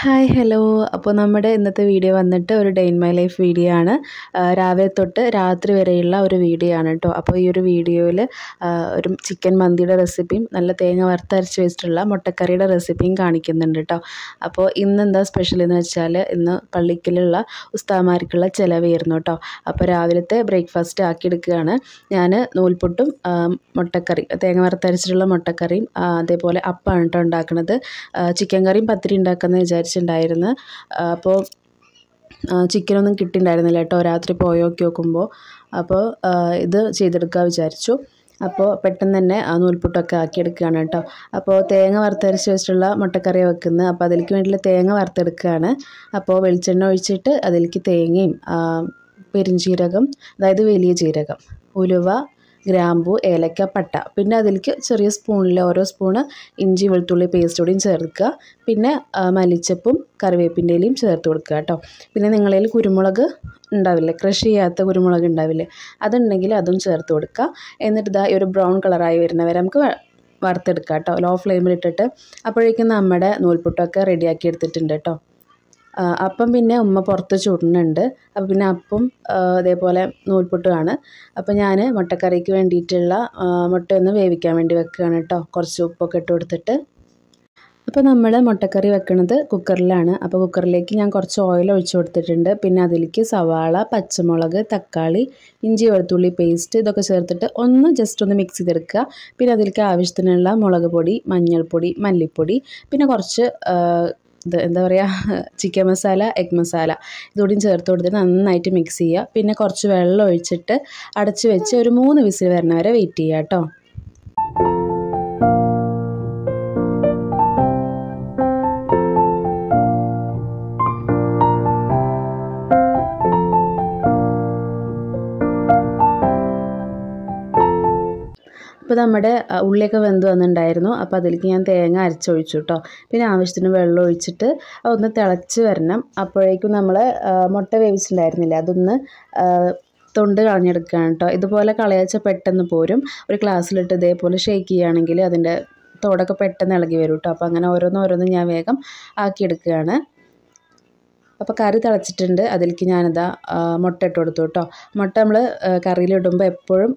hi hello അപ്പോൾ നമ്മുടെ ഇന്നത്തെ വീഡിയോ വന്നിട്ട് ഒരു day in my life video ആണ് രാവിലെ തൊട്ട് രാത്രി വരെയുള്ള ഒരു വീഡിയോ ആണ് കേട്ടോ അപ്പോൾ ഈ ഒരു വീഡിയോയിൽ ഒരു ചിക്കൻ മന്തിയുടെ റെസിപ്പിയും നല്ല തേങ്ങ വറുത്തരച്ച് വെച്ചിട്ടുള്ള മുട്ടക്കറിയുടെ റെസിപ്പിയും കാണിക്കുന്നുണ്ട് കേട്ടോ അപ്പോൾ ഇന്ന് എന്താ സ്പെഷ്യൽ എന്ന് വെച്ചാൽ ഇന്ന് പള്ളിക്കലുള്ള ഉസ്താമാർക്കുള്ള ചിലവായിരുന്നു കേട്ടോ അപ്പോൾ രാവിലത്തെ ബ്രേക്ക്ഫാസ്റ്റ് ആക്കിയെടുക്കുകയാണ് ഞാൻ നൂൽപുട്ടും മുട്ടക്കറി തേങ്ങ വറുത്തരച്ചിട്ടുള്ള മുട്ടക്കറിയും അതേപോലെ അപ്പമാണ് കേട്ടോ ഉണ്ടാക്കുന്നത് ചിക്കൻ കറിയും പത്തിരി ഉണ്ടാക്കുന്നത് വിചാരിച്ചു വിചാരിച്ചിട്ടുണ്ടായിരുന്നു അപ്പോൾ ചിക്കനൊന്നും കിട്ടിയിട്ടുണ്ടായിരുന്നില്ല കേട്ടോ രാത്രി പോയോക്കി നോക്കുമ്പോൾ അപ്പോൾ ഇത് ചെയ്തെടുക്കാൻ വിചാരിച്ചു അപ്പോൾ പെട്ടെന്ന് തന്നെ ആ നൂൽപുട്ടൊക്കെ ആക്കിയെടുക്കുകയാണ് കേട്ടോ അപ്പോൾ തേങ്ങ വറുത്തരച്ച് വെച്ചിട്ടുള്ള മുട്ടക്കറി വെക്കുന്നത് അപ്പോൾ അതിലേക്ക് വേണ്ടിയിട്ട് തേങ്ങ വറുത്തെടുക്കുകയാണ് അപ്പോൾ വെളിച്ചെണ്ണ ഒഴിച്ചിട്ട് അതിലേക്ക് തേങ്ങയും പെരിഞ്ചീരകം അതായത് വലിയ ജീരകം ഉലുവ ഗ്രാമ്പു ഏലക്ക പട്ട പിന്നെ അതിലേക്ക് ചെറിയ സ്പൂണിൽ ഓരോ സ്പൂണ് ഇഞ്ചി വെളുത്തുള്ളി പേസ്റ്റ് കൂടിയും ചേർക്കുക പിന്നെ മല്ലിച്ചപ്പും കറിവേപ്പിൻ്റെ ഇലയും ചേർത്ത് കൊടുക്കുക കേട്ടോ പിന്നെ നിങ്ങളതിൽ കുരുമുളക് ഉണ്ടാവില്ലേ ക്രഷ് ചെയ്യാത്ത കുരുമുളക് ഉണ്ടാവില്ലേ അതുണ്ടെങ്കിൽ അതും ചേർത്ത് കൊടുക്കുക എന്നിട്ട് ഇതാ ഒരു ബ്രൗൺ കളറായി വരുന്നവരെ നമുക്ക് വറുത്തെടുക്കാം കേട്ടോ ലോ ഫ്ലെയിമിലിട്ടിട്ട് അപ്പോഴേക്കും നമ്മുടെ നൂൽപുട്ടൊക്കെ റെഡിയാക്കി എടുത്തിട്ടുണ്ട് കേട്ടോ അപ്പം പിന്നെ ഉമ്മ പുറത്ത് ചുടുന്നുണ്ട് അപ്പം പിന്നെ അപ്പം ഇതേപോലെ നൂൽപുട്ടുമാണ് അപ്പം ഞാൻ മുട്ടക്കറിക്ക് വേണ്ടിയിട്ടുള്ള മുട്ടയൊന്ന് വേവിക്കാൻ വേണ്ടി വെക്കുകയാണ് കേട്ടോ കുറച്ച് ഉപ്പൊക്കെ ഇട്ട് കൊടുത്തിട്ട് അപ്പോൾ നമ്മൾ മുട്ടക്കറി വെക്കുന്നത് കുക്കറിലാണ് അപ്പോൾ കുക്കറിലേക്ക് ഞാൻ കുറച്ച് ഓയിൽ ഒഴിച്ചു കൊടുത്തിട്ടുണ്ട് പിന്നെ അതിലേക്ക് സവാള പച്ചമുളക് തക്കാളി ഇഞ്ചി വെളുത്തുള്ളി പേസ്റ്റ് ഇതൊക്കെ ചേർത്തിട്ട് ഒന്ന് ജസ്റ്റ് ഒന്ന് മിക്സ് ചെയ്തെടുക്കുക പിന്നെ അതിലേക്ക് ആവശ്യത്തിനുള്ള മുളക് പൊടി മഞ്ഞൾപ്പൊടി മല്ലിപ്പൊടി പിന്നെ കുറച്ച് ഇത് എന്താ പറയുക ചിക്കൻ മസാല എഗ് മസാല ഇതുകൂടിയും ചേർത്ത് കൊടുത്ത് നന്നായിട്ട് മിക്സ് ചെയ്യുക പിന്നെ കുറച്ച് വെള്ളം ഒഴിച്ചിട്ട് അടച്ച് വെച്ച് ഒരു മൂന്ന് വിസിൽ വരണ വരെ വെയിറ്റ് ചെയ്യുക കേട്ടോ അപ്പോൾ നമ്മുടെ ഉള്ളിയൊക്കെ വെന്ത് വന്നിട്ടുണ്ടായിരുന്നു അപ്പോൾ അതിലേക്ക് ഞാൻ തേങ്ങ അരച്ചൊഴിച്ചു കേട്ടോ പിന്നെ ആവശ്യത്തിന് വെള്ളം ഒഴിച്ചിട്ട് അതൊന്ന് തിളച്ച് വരണം അപ്പോഴേക്കും നമ്മൾ മുട്ട വേവിച്ചിട്ടുണ്ടായിരുന്നില്ല അതൊന്ന് തൊണ്ട് കളഞ്ഞെടുക്കുകയാണ് കേട്ടോ ഇതുപോലെ കളയാച്ച പെട്ടെന്ന് പോരും ഒരു ഗ്ലാസ്സിലിട്ട് ഇതേപോലെ ഷേക്ക് ചെയ്യുകയാണെങ്കിൽ അതിൻ്റെ തോടൊക്കെ പെട്ടെന്ന് ഇളകി വരും കേട്ടോ അപ്പോൾ അങ്ങനെ ഓരോന്നോരോന്ന് ഞാൻ വേഗം ആക്കിയെടുക്കുകയാണ് അപ്പോൾ കറി തിളച്ചിട്ടുണ്ട് അതിലേക്ക് ഞാനിതാ മുട്ട ഇട്ട് കൊടുത്തു കേട്ടോ മുട്ട നമ്മൾ കറിയിലിടുമ്പോൾ എപ്പോഴും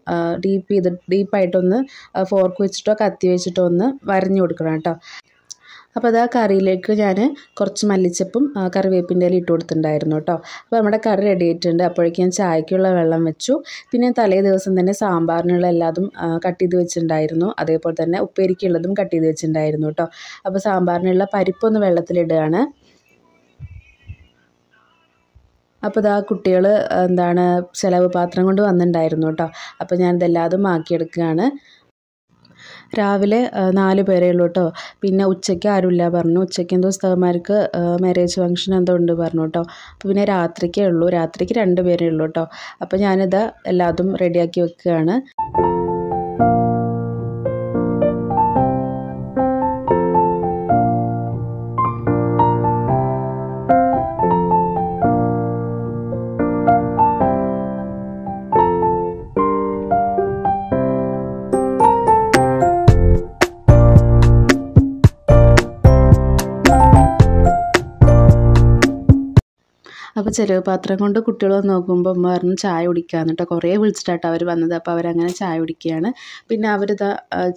ഡീപ്പ് ചെയ്ത് ഡീപ്പായിട്ടൊന്ന് ഫോർക്ക് വെച്ചിട്ടോ കത്തി വെച്ചിട്ടോ ഒന്ന് വരഞ്ഞു കൊടുക്കണം കേട്ടോ അപ്പോൾ അത് ആ കറിയിലേക്ക് ഞാൻ കുറച്ച് മല്ലിച്ചപ്പും കറിവേപ്പിൻ്റെ ഇല ഇട്ട് കൊടുത്തിട്ടുണ്ടായിരുന്നു കേട്ടോ അപ്പോൾ നമ്മുടെ കറി റെഡി ആയിട്ടുണ്ട് അപ്പോഴേക്കും ഞാൻ ചായക്കുള്ള വെള്ളം വെച്ചു പിന്നെ തലേ ദിവസം തന്നെ സാമ്പാറിനുള്ള എല്ലാതും കട്ട് ചെയ്ത് വെച്ചിട്ടുണ്ടായിരുന്നു അതേപോലെ തന്നെ ഉപ്പേരിക്കുള്ളതും കട്ട് ചെയ്ത് വെച്ചിട്ടുണ്ടായിരുന്നു കേട്ടോ അപ്പോൾ സാമ്പാറിനുള്ള പരിപ്പൊന്ന് വെള്ളത്തിലിടുകയാണ് അപ്പോൾ ആ കുട്ടികൾ എന്താണ് ചിലവ് പാത്രം കൊണ്ട് വന്നിട്ടുണ്ടായിരുന്നു കേട്ടോ അപ്പോൾ ഞാനിതെല്ലാതും ആക്കിയെടുക്കുകയാണ് രാവിലെ നാല് പേരേ ഉള്ളൂ കേട്ടോ പിന്നെ ഉച്ചയ്ക്ക് ആരുമില്ല പറഞ്ഞു ഉച്ചയ്ക്ക് എന്തോ സ്ഥലമാർക്ക് മാരേജ് ഫംഗ്ഷൻ എന്തോ ഉണ്ട് പറഞ്ഞു കേട്ടോ അപ്പോൾ പിന്നെ രാത്രിക്കേ ഉള്ളൂ രാത്രിക്ക് രണ്ട് പേരേ ഉള്ളൂ കേട്ടോ അപ്പോൾ ഞാനിത് എല്ലാതും റെഡിയാക്കി വെക്കുകയാണ് അപ്പോൾ ചെറിയ പാത്രം കൊണ്ട് കുട്ടികൾ വന്ന് നോക്കുമ്പോൾ ഉമ്മ പറഞ്ഞു ചായ കുടിക്കാന്ന് കേട്ടോ കുറേ വിളിച്ചിട്ടാട്ടോ അവർ വന്നത് അപ്പോൾ അവരങ്ങനെ ചായ കുടിക്കുകയാണ് പിന്നെ അവരിതാ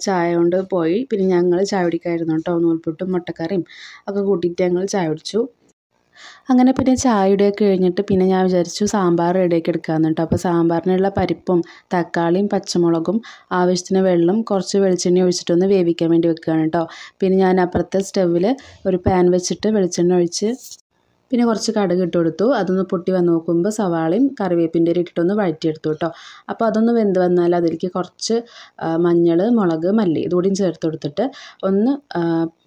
ചായ കൊണ്ട് പോയി പിന്നെ ഞങ്ങൾ ചായ കുടിക്കായിരുന്നു കേട്ടോ നൂൽപുട്ടും മുട്ടക്കറിയും ഒക്കെ കൂട്ടിയിട്ട് ഞങ്ങൾ ചായ കുടിച്ചു അങ്ങനെ പിന്നെ ചായയുടെയൊക്കെ കഴിഞ്ഞിട്ട് പിന്നെ ഞാൻ വിചാരിച്ചു സാമ്പാർ റെഡിയാക്കി എടുക്കാമെന്ന് കേട്ടോ അപ്പോൾ സാമ്പാറിനുള്ള പരിപ്പും തക്കാളിയും പച്ചമുളകും ആവശ്യത്തിന് വെള്ളം കുറച്ച് വെളിച്ചെണ്ണ ഒഴിച്ചിട്ടൊന്ന് വേവിക്കാൻ വേണ്ടി വെക്കുകയാണ് കേട്ടോ പിന്നെ ഞാൻ അപ്പുറത്തെ സ്റ്റവിൽ ഒരു പാൻ വെച്ചിട്ട് വെളിച്ചെണ്ണ ഒഴിച്ച് പിന്നെ കുറച്ച് കടുക് ഇട്ട് കൊടുത്തു അതൊന്ന് പൊട്ടി വന്ന് നോക്കുമ്പോൾ സവാളയും കറിവേപ്പിൻ്റെ ഇല ഇട്ടിട്ടൊന്ന് വഴറ്റിയെടുത്തു കേട്ടോ അപ്പോൾ അതൊന്ന് വെന്ത് വന്നാൽ അതിലേക്ക് കുറച്ച് മഞ്ഞൾ മുളക് മല്ലി ഇതുകൂടിയും ചേർത്ത് കൊടുത്തിട്ട് ഒന്ന്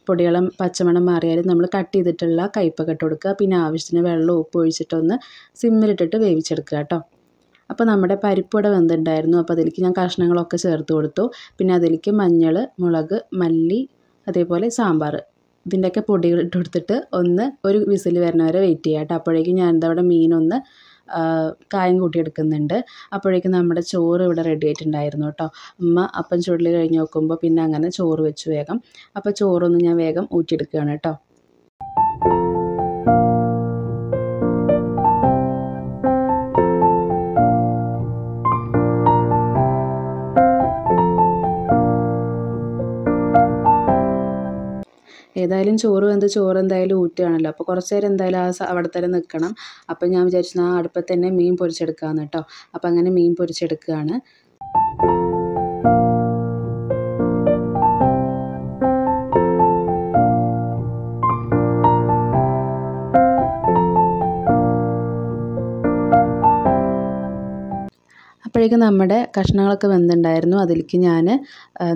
പൊടികളും പച്ചമണം മാറിയാലും നമ്മൾ കട്ട് ചെയ്തിട്ടുള്ള കയ്പ്പൊക്കെ ഇട്ട് കൊടുക്കുക പിന്നെ ആവശ്യത്തിന് വെള്ളം ഉപ്പ് ഒഴിച്ചിട്ടൊന്ന് സിമ്മിലിട്ടിട്ട് വേവിച്ചെടുക്കുക കേട്ടോ അപ്പോൾ നമ്മുടെ പരിപ്പുട വെന്തുണ്ടായിരുന്നു അപ്പോൾ അതിലേക്ക് ഞാൻ കഷ്ണങ്ങളൊക്കെ ചേർത്ത് കൊടുത്തു പിന്നെ അതിലേക്ക് മഞ്ഞൾ മുളക് മല്ലി അതേപോലെ സാമ്പാർ ഇതിൻ്റെയൊക്കെ പൊടികൾ ഇട്ട് കൊടുത്തിട്ട് ഒന്ന് ഒരു വിസിൽ വരുന്നവരെ വരെ വെയിറ്റ് ചെയ്യുക കേട്ടോ അപ്പോഴേക്കും ഇവിടെ മീനൊന്ന് കായം കൂട്ടിയെടുക്കുന്നുണ്ട് അപ്പോഴേക്കും നമ്മുടെ ചോറ് ഇവിടെ റെഡി ആയിട്ടുണ്ടായിരുന്നു കേട്ടോ അമ്മ അപ്പം ചുള്ളി കഴിഞ്ഞ് നോക്കുമ്പോൾ പിന്നെ അങ്ങനെ ചോറ് വെച്ച് വേഗം അപ്പോൾ ചോറൊന്ന് ഞാൻ വേഗം ഊറ്റിയെടുക്കുകയാണ് കേട്ടോ ഏതായാലും ചോറ് വെന്ത് ചോറ് എന്തായാലും ഊറ്റുകയാണല്ലോ അപ്പോൾ കുറച്ച് നേരം എന്തായാലും ആ അവിടെ തന്നെ നിൽക്കണം അപ്പം ഞാൻ വിചാരിച്ചു ആ അടുപ്പത്തന്നെ മീൻ പൊരിച്ചെടുക്കാമെന്ന് കേട്ടോ അപ്പം അങ്ങനെ മീൻ പൊരിച്ചെടുക്കുകയാണ് അപ്പോഴേക്കും നമ്മുടെ കഷ്ണങ്ങളൊക്കെ വെന്തുണ്ടായിരുന്നു അതിലേക്ക് ഞാൻ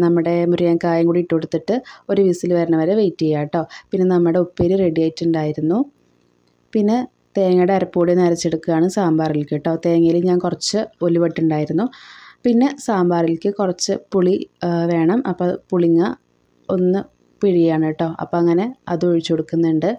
നമ്മുടെ മുരിങ്ങക്കായും കൂടി ഇട്ട് കൊടുത്തിട്ട് ഒരു വിസിൽ വരണ വരെ വെയിറ്റ് ചെയ്യുക കേട്ടോ പിന്നെ നമ്മുടെ ഉപ്പേരി റെഡി ആയിട്ടുണ്ടായിരുന്നു പിന്നെ തേങ്ങയുടെ അരപ്പൊടി നരച്ചെടുക്കുകയാണ് സാമ്പാറിലേക്ക് കേട്ടോ തേങ്ങയിൽ ഞാൻ കുറച്ച് ഒലിവട്ടുണ്ടായിരുന്നു പിന്നെ സാമ്പാറിലേക്ക് കുറച്ച് പുളി വേണം അപ്പോൾ പുളിങ്ങ ഒന്ന് പിഴിയാണ് കേട്ടോ അപ്പോൾ അങ്ങനെ അത് കൊടുക്കുന്നുണ്ട്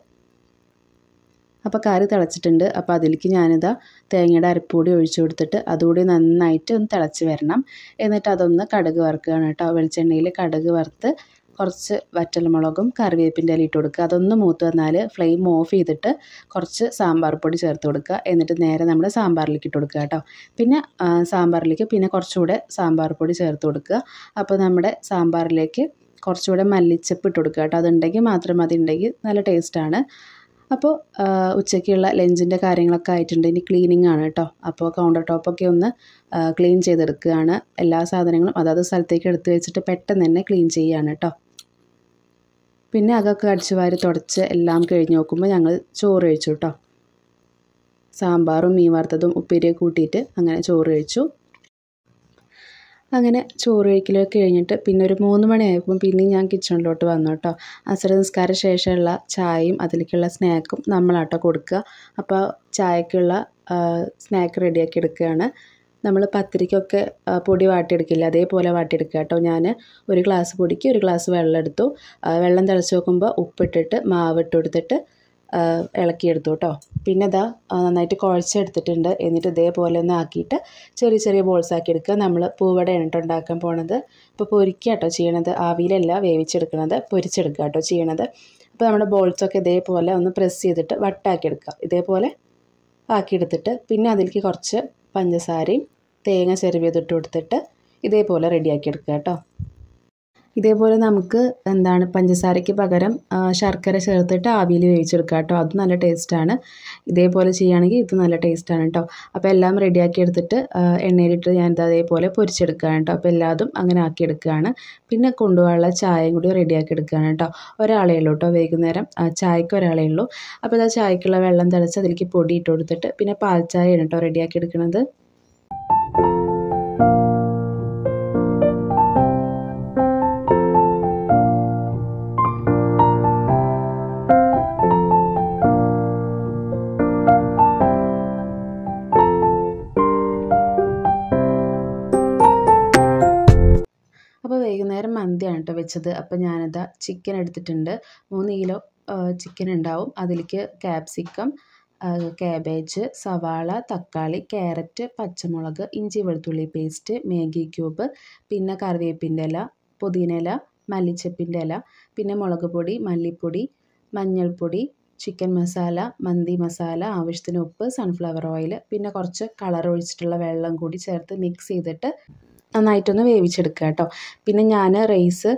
അപ്പോൾ കറി തിളച്ചിട്ടുണ്ട് അപ്പോൾ അതിലേക്ക് ഞാനിതാ തേങ്ങയുടെ അരപ്പുകൂടി ഒഴിച്ചു കൊടുത്തിട്ട് അതുകൂടി നന്നായിട്ട് ഒന്ന് തിളച്ച് വരണം എന്നിട്ട് അതൊന്ന് കടുക് വറുക്കുകയാണ് കേട്ടോ വെളിച്ചെണ്ണയിൽ കടുക് വറുത്ത് കുറച്ച് വറ്റൽമുളകും കറിവേപ്പിൻ്റെ ഇല ഇട്ട് കൊടുക്കുക അതൊന്ന് മൂത്ത് വന്നാൽ ഫ്ലെയിം ഓഫ് ചെയ്തിട്ട് കുറച്ച് സാമ്പാർ പൊടി ചേർത്ത് കൊടുക്കുക എന്നിട്ട് നേരെ നമ്മൾ സാമ്പാറിലേക്ക് ഇട്ട് കൊടുക്കുക കേട്ടോ പിന്നെ സാമ്പാറിലേക്ക് പിന്നെ കുറച്ചുകൂടെ സാമ്പാർ പൊടി ചേർത്ത് കൊടുക്കുക അപ്പോൾ നമ്മുടെ സാമ്പാറിലേക്ക് കുറച്ചുകൂടെ മല്ലിച്ചപ്പ് ഇട്ട് കൊടുക്കുക കേട്ടോ അതുണ്ടെങ്കിൽ മാത്രം അതുണ്ടെങ്കിൽ നല്ല ടേസ്റ്റാണ് അപ്പോൾ ഉച്ചയ്ക്കുള്ള ലഞ്ചിൻ്റെ കാര്യങ്ങളൊക്കെ ആയിട്ടുണ്ട് ഇനി ക്ലീനിങ് ആണ് കേട്ടോ അപ്പോൾ കൗണ്ടർ ടോപ്പൊക്കെ ഒന്ന് ക്ലീൻ ചെയ്തെടുക്കുകയാണ് എല്ലാ സാധനങ്ങളും അതാത് സ്ഥലത്തേക്ക് എടുത്തു വെച്ചിട്ട് പെട്ടെന്ന് തന്നെ ക്ലീൻ ചെയ്യുകയാണ് കേട്ടോ പിന്നെ അതൊക്കെ അടിച്ചു വാരി തുടച്ച് എല്ലാം കഴിഞ്ഞ് നോക്കുമ്പോൾ ഞങ്ങൾ ചോറ് കഴിച്ചു കേട്ടോ സാമ്പാറും മീൻ വറുത്തതും ഉപ്പേരിയൊക്കെ കൂട്ടിയിട്ട് അങ്ങനെ ചോറ് കഴിച്ചു അങ്ങനെ ചോറ് കഴിക്കലൊക്കെ കഴിഞ്ഞിട്ട് പിന്നെ ഒരു മൂന്ന് ആയപ്പോൾ പിന്നെ ഞാൻ കിച്ചണിലോട്ട് വന്നു കേട്ടോ അസുര നിസ്കാര ശേഷമുള്ള ചായയും അതിലേക്കുള്ള സ്നാക്കും നമ്മളാട്ടോ കൊടുക്കുക അപ്പോൾ ചായക്കുള്ള സ്നാക്ക് റെഡിയാക്കി എടുക്കുകയാണ് നമ്മൾ പത്തിരിക്കൊക്കെ പൊടി വാട്ടിയെടുക്കില്ല അതേപോലെ വാട്ടിയെടുക്കുക കേട്ടോ ഞാൻ ഒരു ഗ്ലാസ് പൊടിക്ക് ഒരു ഗ്ലാസ് വെള്ളം എടുത്തു വെള്ളം തിളച്ച് നോക്കുമ്പോൾ ഉപ്പിട്ടിട്ട് മാവ് ഇട്ട് കൊടുത്തിട്ട് ഇളക്കിയെടുത്തു കേട്ടോ പിന്നെ ഇതാ നന്നായിട്ട് കുഴച്ചെടുത്തിട്ടുണ്ട് എന്നിട്ട് ഇതേപോലെ ഒന്ന് ആക്കിയിട്ട് ചെറിയ ചെറിയ ബോൾസ് ആക്കി എടുക്കുക നമ്മൾ പൂവട കേട്ടോ ഉണ്ടാക്കാൻ പോണത് ഇപ്പോൾ പൊരിക്കുക കേട്ടോ ചെയ്യണത് ആവിയിലല്ല വേവിച്ചെടുക്കണത് പൊരിച്ചെടുക്കുക കേട്ടോ ചെയ്യണത് അപ്പോൾ നമ്മുടെ ബോൾസൊക്കെ ഇതേപോലെ ഒന്ന് പ്രസ് ചെയ്തിട്ട് വട്ടാക്കി എടുക്കുക ഇതേപോലെ ആക്കിയെടുത്തിട്ട് പിന്നെ അതിലേക്ക് കുറച്ച് പഞ്ചസാരയും തേങ്ങ ചെരുവിയതിട്ട് കൊടുത്തിട്ട് ഇതേപോലെ റെഡിയാക്കി എടുക്കുക കേട്ടോ ഇതേപോലെ നമുക്ക് എന്താണ് പഞ്ചസാരയ്ക്ക് പകരം ശർക്കര ചേർത്തിട്ട് ആവിയിൽ വേവിച്ചെടുക്കുക കേട്ടോ അത് നല്ല ടേസ്റ്റാണ് ഇതേപോലെ ചെയ്യുകയാണെങ്കിൽ ഇത് നല്ല ടേസ്റ്റാണ് കേട്ടോ അപ്പോൾ എല്ലാം റെഡിയാക്കി എടുത്തിട്ട് എണ്ണയിലിട്ട് ഞാനിത് അതേപോലെ പൊരിച്ചെടുക്കുകയാണ് കേട്ടോ അപ്പോൾ എല്ലാതും അങ്ങനെ ആക്കി എടുക്കുകയാണ് പിന്നെ കൊണ്ടുപോകാനുള്ള ചായയും കൂടി റെഡിയാക്കി എടുക്കുകയാണ് കേട്ടോ ഒരാളേ ഉള്ളൂ കേട്ടോ വൈകുന്നേരം ചായക്ക് ഒരാളേ ഉള്ളൂ അപ്പോൾ ഇതാ ചായക്കുള്ള വെള്ളം തിളച്ച് അതിലേക്ക് പൊടി ഇട്ട് കൊടുത്തിട്ട് പിന്നെ പാൽ ചായയാണ് കേട്ടോ റെഡിയാക്കി എടുക്കുന്നത് അപ്പോൾ വൈകുന്നേരം മന്തിയാണ് കേട്ടോ വെച്ചത് അപ്പോൾ ഞാനിതാ ചിക്കൻ എടുത്തിട്ടുണ്ട് മൂന്ന് കിലോ ചിക്കൻ ഉണ്ടാവും അതിലേക്ക് ക്യാപ്സിക്കം കാബേജ് സവാള തക്കാളി ക്യാരറ്റ് പച്ചമുളക് ഇഞ്ചി വെളുത്തുള്ളി പേസ്റ്റ് മാഗി ക്യൂബ് പിന്നെ കറിവേപ്പിൻ്റെ ഇല പുതിന ഇല മല്ലിച്ചപ്പിൻ്റെ ഇല പിന്നെ മുളക് പൊടി മല്ലിപ്പൊടി മഞ്ഞൾപ്പൊടി ചിക്കൻ മസാല മന്തി മസാല ആവശ്യത്തിന് ഉപ്പ് സൺഫ്ലവർ ഓയിൽ പിന്നെ കുറച്ച് കളർ ഒഴിച്ചിട്ടുള്ള വെള്ളം കൂടി ചേർത്ത് മിക്സ് ചെയ്തിട്ട് നന്നായിട്ടൊന്ന് വേവിച്ചെടുക്കുക കേട്ടോ പിന്നെ ഞാൻ റൈസ്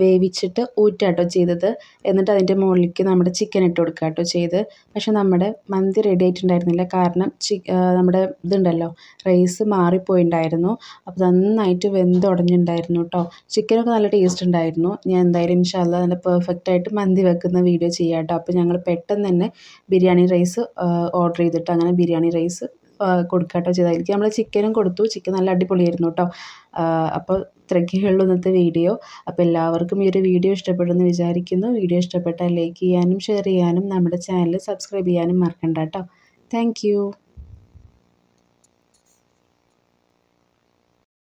വേവിച്ചിട്ട് ഊറ്റുക കേട്ടോ ചെയ്തത് എന്നിട്ട് അതിൻ്റെ മുകളിലേക്ക് നമ്മുടെ ചിക്കൻ ഇട്ട് കൊടുക്കുക കേട്ടോ ചെയ്ത് പക്ഷെ നമ്മുടെ മന്തി റെഡി ആയിട്ടുണ്ടായിരുന്നില്ല കാരണം ചി നമ്മുടെ ഇതുണ്ടല്ലോ റൈസ് മാറിപ്പോയിണ്ടായിരുന്നു അപ്പോൾ നന്നായിട്ട് ഉടഞ്ഞിട്ടുണ്ടായിരുന്നു കേട്ടോ ചിക്കനൊക്കെ നല്ല ടേസ്റ്റ് ഉണ്ടായിരുന്നു ഞാൻ എന്തായാലും ഇൻഷാല്ല നല്ല പെർഫെക്റ്റ് ആയിട്ട് മന്തി വെക്കുന്ന വീഡിയോ ചെയ്യാം കേട്ടോ അപ്പോൾ ഞങ്ങൾ പെട്ടെന്ന് തന്നെ ബിരിയാണി റൈസ് ഓർഡർ ചെയ്തിട്ട് അങ്ങനെ ബിരിയാണി റൈസ് കൊടുക്കാട്ടോ കേട്ടോ ചെയ്തത് എനിക്ക് നമ്മൾ ചിക്കനും കൊടുത്തു ചിക്കൻ നല്ല അടിപൊളിയായിരുന്നു കേട്ടോ അപ്പോൾ ഇത്രയൊക്കെയേ ഉള്ളൂ ഇന്നത്തെ വീഡിയോ അപ്പോൾ എല്ലാവർക്കും ഈ ഒരു വീഡിയോ ഇഷ്ടപ്പെടുമെന്ന് വിചാരിക്കുന്നു വീഡിയോ ഇഷ്ടപ്പെട്ടാൽ ലൈക്ക് ചെയ്യാനും ഷെയർ ചെയ്യാനും നമ്മുടെ ചാനൽ സബ്സ്ക്രൈബ് ചെയ്യാനും മറക്കണ്ട കേട്ടോ താങ്ക്